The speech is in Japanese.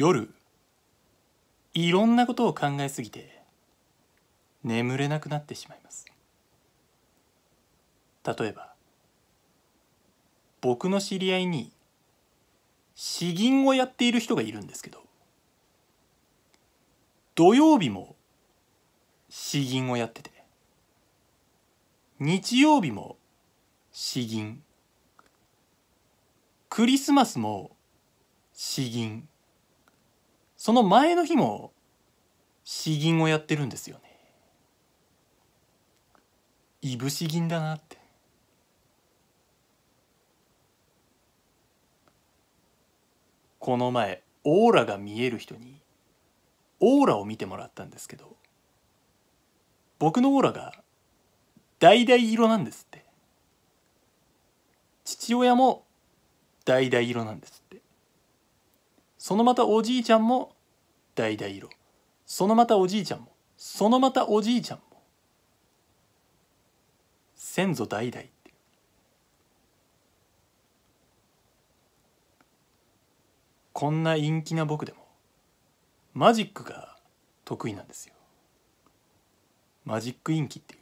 夜いろんなことを考えすぎて眠れなくなってしまいます例えば僕の知り合いに詩吟をやっている人がいるんですけど土曜日も詩吟をやってて日曜日も詩吟クリスマスも詩吟その前の日も詩吟をやってるんですよねいぶし銀だなってこの前オーラが見える人にオーラを見てもらったんですけど僕のオーラが橙色なんですって父親も橙色なんですってそのまたおじいちゃんも橙色そのまたおじいちゃんもそのまたおじいちゃんも先祖代々こんな陰気な僕でもマジックが得意なんですよマジック陰気って